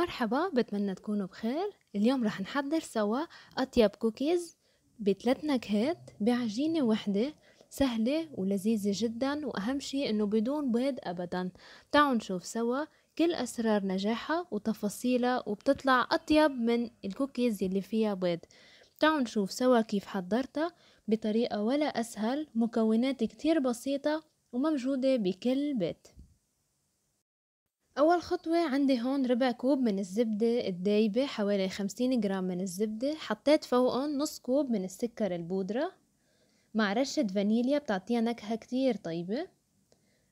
مرحبا بتمنى تكونوا بخير اليوم رح نحضر سوا أطيب كوكيز بثلاث نكهات بعجينة وحدة سهلة ولذيذة جدا وأهم شي إنه بدون بيض أبدا تعالوا نشوف سوا كل أسرار نجاحها وتفاصيلها وبتطلع أطيب من الكوكيز اللي فيها بيض تعالوا نشوف سوا كيف حضرتها بطريقة ولا أسهل مكونات كتير بسيطة وموجودة بكل بيت أول خطوة عندي هون ربع كوب من الزبدة الدايبة حوالي خمسين جرام من الزبدة حطيت فوقهم نص كوب من السكر البودرة مع رشة فانيليا بتعطيها نكهة كتير طيبة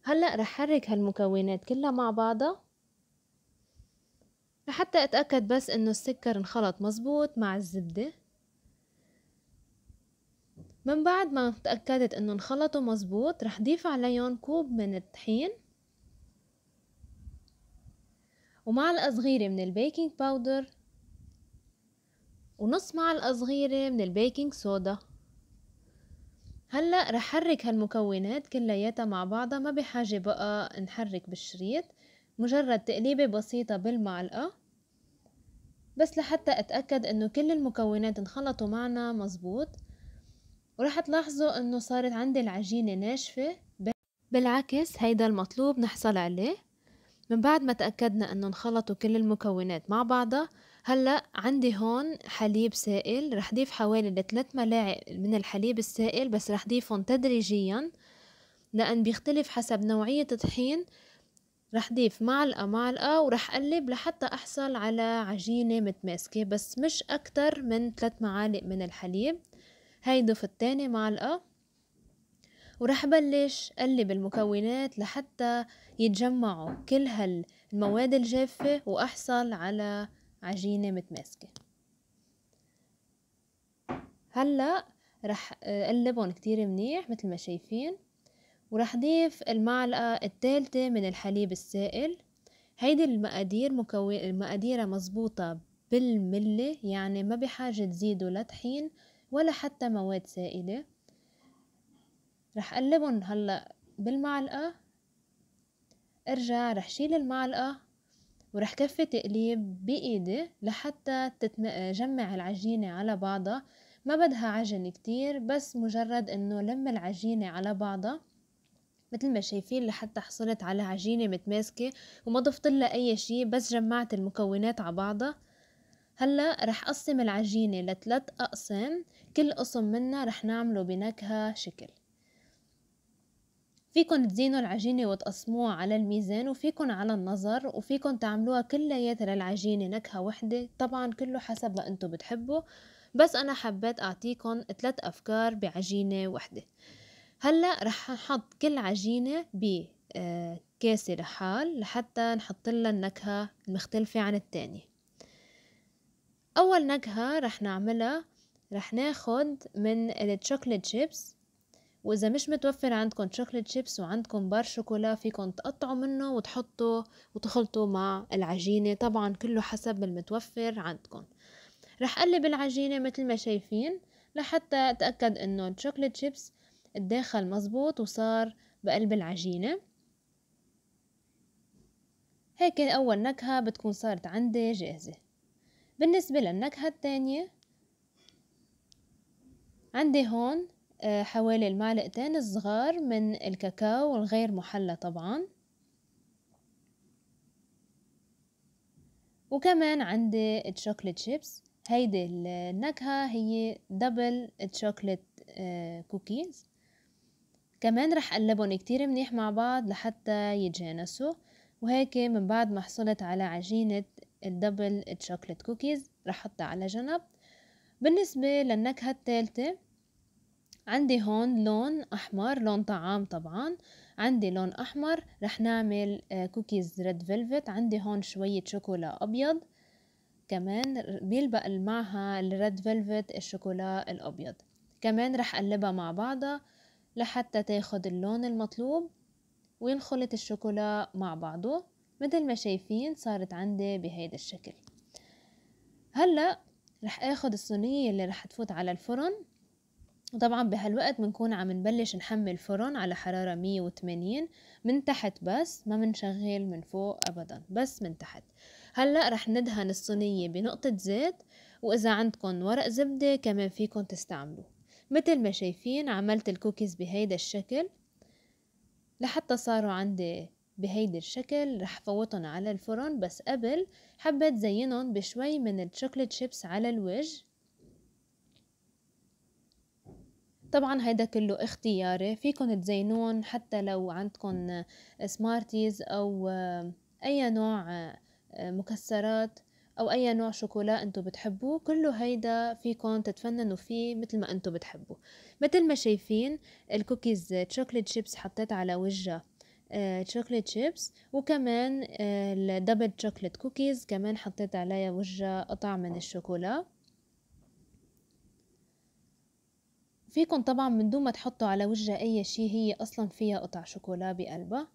هلأ رح حرك هالمكونات كلها مع بعضها لحتى أتأكد بس إنه السكر انخلط مزبوط مع الزبدة من بعد ما تأكدت إنه انخلطوا مزبوط رح ضيف عليهم كوب من الطحين ومعلقة صغيرة من البيكنج باودر ونص معلقة صغيرة من البيكنج صودا هلأ رح حرك هالمكونات كلياتها مع بعضها ما بحاجة بقى نحرك بالشريط مجرد تقليبة بسيطة بالمعلقة بس لحتى اتأكد انه كل المكونات انخلطوا معنا مزبوط ورح تلاحظوا انه صارت عندي العجينة ناشفة بالعكس هيدا المطلوب نحصل عليه من بعد ما تأكدنا أنه انخلطوا كل المكونات مع بعضها هلأ عندي هون حليب سائل رح ضيف حوالي 3 ملاعق من الحليب السائل بس رح ضيفهم تدريجياً لأن بيختلف حسب نوعية الطحين رح ضيف معلقة معلقة ورح قلب لحتى أحصل على عجينة متماسكة بس مش أكتر من 3 معالق من الحليب هاي ضفت تاني معلقة وراح بلش قلب المكونات لحتى يتجمعوا كل هالمواد الجافة وأحصل على عجينة متماسكة هلأ رح قلبهم كتير منيح مثل ما شايفين ورح ضيف المعلقة الثالثة من الحليب السائل هيدي المقادير مكو... مقاديرها مزبوطة بالملي يعني ما بحاجة تزيدوا لا طحين ولا حتى مواد سائلة رح قلبهم هلا بالمعلقة ارجع رح شيل المعلقة ورح كفي تقليب بإيدي لحتى تجمع العجينة على بعضها ما بدها عجن كتير بس مجرد انه لم العجينة على بعضها مثل ما شايفين لحتى حصلت على عجينة متماسكة وما ضفت لها اي شي بس جمعت المكونات على بعضها هلا رح اقسم العجينة لثلاث اقسام كل قسم منها رح نعمله بنكهة شكل فيكن تزينوا العجينة وتقسموها على الميزان وفيكن على النظر وفيكن تعملوها كلياتها للعجينة نكهة وحدة طبعا كله حسب ما انتو بتحبوا بس انا حبيت اعطيكن ثلاث افكار بعجينة وحدة هلا رح نحط كل عجينة بكاسة آه، لحال لحتى نحط لها النكهة المختلفة عن التانية أول نكهة رح نعملها رح ناخد من الشوكولات شيبس واذا مش متوفر عندكم شوكليت شيبس وعندكم بار شوكولا فيكم تقطعوا منه وتحطوا وتخلطوا مع العجينة طبعا كله حسب المتوفر عندكم رح قلب العجينة مثل ما شايفين لحتى اتأكد انه الشوكليت شيبس اتداخل مزبوط وصار بقلب العجينة هيك أول نكهة بتكون صارت عندي جاهزة بالنسبة للنكهة التانية عندي هون آه، حوالي المعلقتين الصغار من الكاكاو الغير محلى طبعا وكمان عندي الشوكليت شيبس هيدي النكهة هي دبل تشوكلت كوكيز كمان رح قلبهم كتير منيح مع بعض لحتى يتجانسوا وهيك من بعد ما حصلت على عجينة الدبل تشوكلت كوكيز رح حطها على جنب بالنسبة للنكهة الثالثة عندي هون لون أحمر لون طعام طبعا عندي لون أحمر رح نعمل كوكيز ريد فيلفت عندي هون شوية شوكولا أبيض كمان بيلبق معها الريد فيلفت الشوكولا الأبيض كمان رح قلبها مع بعضها لحتى تاخد اللون المطلوب وينخلط الشوكولا مع بعضه مثل ما شايفين صارت عندي بهيدا الشكل هلأ رح اخد الصينية اللي رح تفوت على الفرن طبعا بهالوقت بنكون عم نبلش نحمي الفرن على حرارة 180 من تحت بس ما بنشغل من فوق ابدا بس من تحت هلا رح ندهن الصينية بنقطة زيت واذا عندكم ورق زبدة كمان فيكم تستعملوه مثل ما شايفين عملت الكوكيز بهيدا الشكل لحتى صاروا عندي بهيدا الشكل رح فوتهم على الفرن بس قبل حبيت زينهم بشوي من الشوكليت شيبس على الوجه طبعا هيدا كله اختياري فيكن تزينون حتى لو عندكن سمارتيز او آه، اي نوع آه، آه، مكسرات او اي نوع شوكولا انتو بتحبوه كله هيدا فيكن تتفننوا فيه مثل ما انتو بتحبوا مثل ما شايفين الكوكيز تشوكليت شيبس حطيت على وجهها تشوكليت شيبس وكمان الدبل تشوكليت كوكيز كمان حطيت عليها وجه قطع من الشوكولا فيكن طبعا من دون ما تحطوا على وجهها اي شي هي اصلا فيها قطع شوكولا بقلبها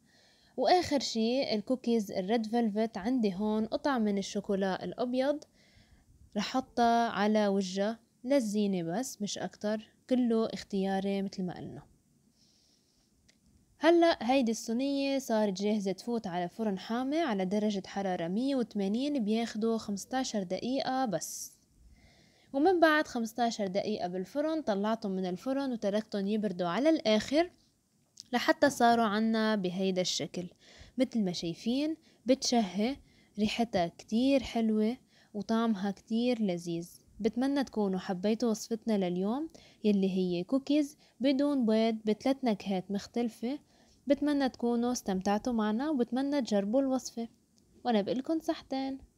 واخر شي الكوكيز الريد فيلفت عندي هون قطع من الشوكولا الابيض رح حطها على وجهها للزينة بس مش اكتر كله اختياري مثل ما قلنا هلا هيدي الصينية صارت جاهزة تفوت على فرن حامي على درجة حرارة 180 بياخدوا 15 دقيقة بس ومن بعد 15 دقيقة بالفرن طلعتهم من الفرن وتركتهم يبردوا على الآخر لحتى صاروا عنا بهيدا الشكل مثل ما شايفين بتشهي ريحتها كتير حلوة وطعمها كتير لذيذ بتمنى تكونوا حبيتوا وصفتنا لليوم يلي هي كوكيز بدون بيض بثلاث نكهات مختلفة بتمنى تكونوا استمتعتوا معنا وبتمنى تجربوا الوصفة وأنا بقلكن صحتين